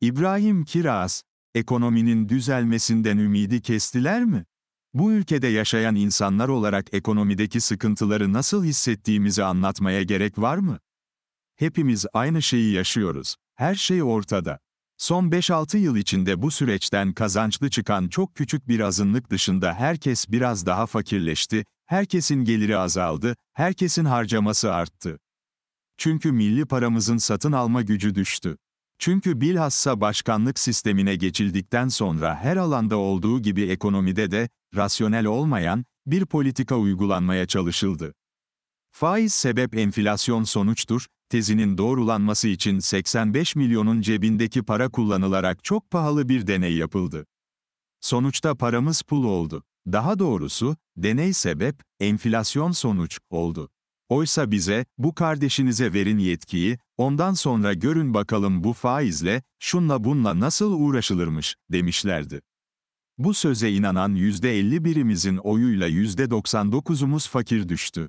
İbrahim Kiraz, ekonominin düzelmesinden ümidi kestiler mi? Bu ülkede yaşayan insanlar olarak ekonomideki sıkıntıları nasıl hissettiğimizi anlatmaya gerek var mı? Hepimiz aynı şeyi yaşıyoruz. Her şey ortada. Son 5-6 yıl içinde bu süreçten kazançlı çıkan çok küçük bir azınlık dışında herkes biraz daha fakirleşti, herkesin geliri azaldı, herkesin harcaması arttı. Çünkü milli paramızın satın alma gücü düştü. Çünkü bilhassa başkanlık sistemine geçildikten sonra her alanda olduğu gibi ekonomide de, rasyonel olmayan, bir politika uygulanmaya çalışıldı. Faiz sebep enflasyon sonuçtur, tezinin doğrulanması için 85 milyonun cebindeki para kullanılarak çok pahalı bir deney yapıldı. Sonuçta paramız pul oldu. Daha doğrusu, deney sebep, enflasyon sonuç oldu. Oysa bize, bu kardeşinize verin yetkiyi, Ondan sonra görün bakalım bu faizle, şunla bunla nasıl uğraşılırmış, demişlerdi. Bu söze inanan %51'imizin oyuyla %99'umuz fakir düştü.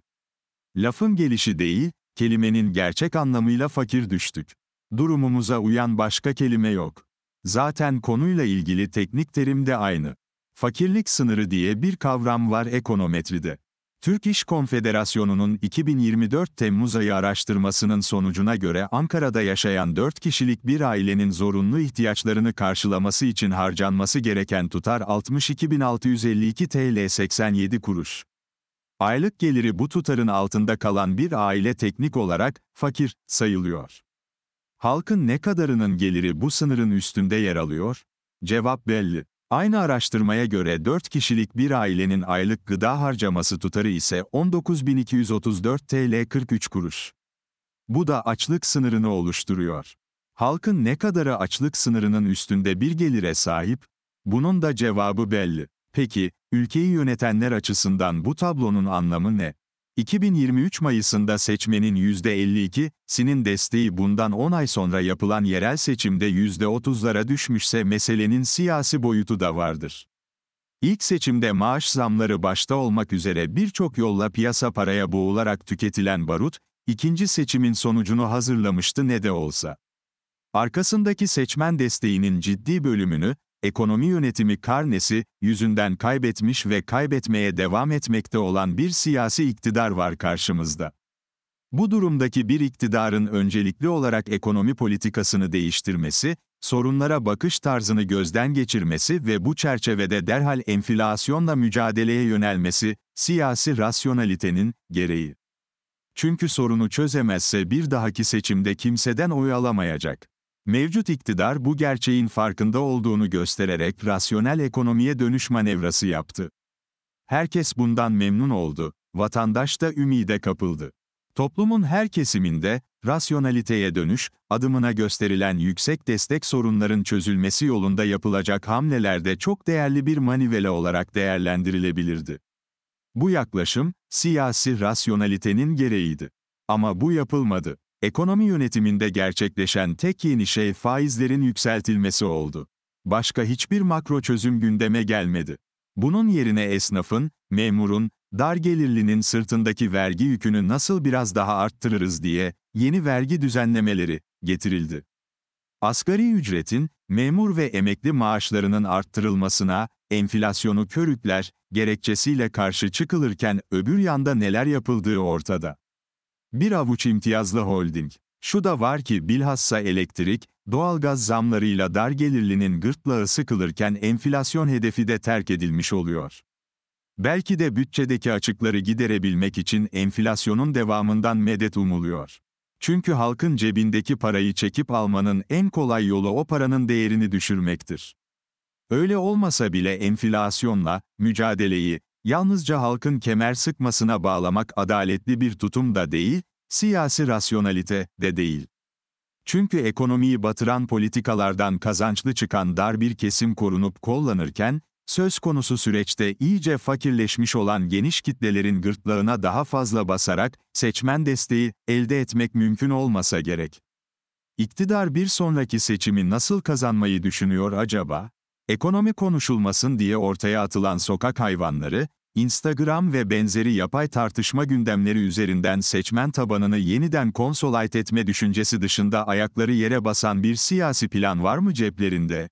Lafın gelişi değil, kelimenin gerçek anlamıyla fakir düştük. Durumumuza uyan başka kelime yok. Zaten konuyla ilgili teknik terim de aynı. Fakirlik sınırı diye bir kavram var ekonometride. Türk İş Konfederasyonu'nun 2024 Temmuz ayı araştırmasının sonucuna göre Ankara'da yaşayan 4 kişilik bir ailenin zorunlu ihtiyaçlarını karşılaması için harcanması gereken tutar 62.652 TL 87 kuruş. Aylık geliri bu tutarın altında kalan bir aile teknik olarak fakir sayılıyor. Halkın ne kadarının geliri bu sınırın üstünde yer alıyor? Cevap belli. Aynı araştırmaya göre 4 kişilik bir ailenin aylık gıda harcaması tutarı ise 19.234 TL 43 kuruş. Bu da açlık sınırını oluşturuyor. Halkın ne kadarı açlık sınırının üstünde bir gelire sahip? Bunun da cevabı belli. Peki, ülkeyi yönetenler açısından bu tablonun anlamı ne? 2023 Mayıs'ında seçmenin %52'sinin desteği bundan 10 ay sonra yapılan yerel seçimde %30'lara düşmüşse meselenin siyasi boyutu da vardır. İlk seçimde maaş zamları başta olmak üzere birçok yolla piyasa paraya boğularak tüketilen barut, ikinci seçimin sonucunu hazırlamıştı ne de olsa. Arkasındaki seçmen desteğinin ciddi bölümünü, ekonomi yönetimi karnesi yüzünden kaybetmiş ve kaybetmeye devam etmekte olan bir siyasi iktidar var karşımızda. Bu durumdaki bir iktidarın öncelikli olarak ekonomi politikasını değiştirmesi, sorunlara bakış tarzını gözden geçirmesi ve bu çerçevede derhal enflasyonla mücadeleye yönelmesi, siyasi rasyonalitenin gereği. Çünkü sorunu çözemezse bir dahaki seçimde kimseden oy alamayacak. Mevcut iktidar bu gerçeğin farkında olduğunu göstererek rasyonel ekonomiye dönüş manevrası yaptı. Herkes bundan memnun oldu, vatandaş da ümide kapıldı. Toplumun her kesiminde, rasyonaliteye dönüş, adımına gösterilen yüksek destek sorunların çözülmesi yolunda yapılacak hamlelerde çok değerli bir manivele olarak değerlendirilebilirdi. Bu yaklaşım, siyasi rasyonalitenin gereğiydi. Ama bu yapılmadı. Ekonomi yönetiminde gerçekleşen tek yeni şey faizlerin yükseltilmesi oldu. Başka hiçbir makro çözüm gündeme gelmedi. Bunun yerine esnafın, memurun, dar gelirlinin sırtındaki vergi yükünü nasıl biraz daha arttırırız diye yeni vergi düzenlemeleri getirildi. Asgari ücretin, memur ve emekli maaşlarının arttırılmasına, enflasyonu körükler gerekçesiyle karşı çıkılırken öbür yanda neler yapıldığı ortada. Bir avuç imtiyazlı holding. Şu da var ki bilhassa elektrik, doğalgaz zamlarıyla dar gelirlinin gırtlağı sıkılırken enflasyon hedefi de terk edilmiş oluyor. Belki de bütçedeki açıkları giderebilmek için enflasyonun devamından medet umuluyor. Çünkü halkın cebindeki parayı çekip almanın en kolay yolu o paranın değerini düşürmektir. Öyle olmasa bile enflasyonla mücadeleyi Yalnızca halkın kemer sıkmasına bağlamak adaletli bir tutum da değil, siyasi rasyonalite de değil. Çünkü ekonomiyi batıran politikalardan kazançlı çıkan dar bir kesim korunup kollanırken, söz konusu süreçte iyice fakirleşmiş olan geniş kitlelerin gırtlağına daha fazla basarak seçmen desteği elde etmek mümkün olmasa gerek. İktidar bir sonraki seçimi nasıl kazanmayı düşünüyor acaba? Ekonomi konuşulmasın diye ortaya atılan sokak hayvanları, Instagram ve benzeri yapay tartışma gündemleri üzerinden seçmen tabanını yeniden konsolayt etme düşüncesi dışında ayakları yere basan bir siyasi plan var mı ceplerinde?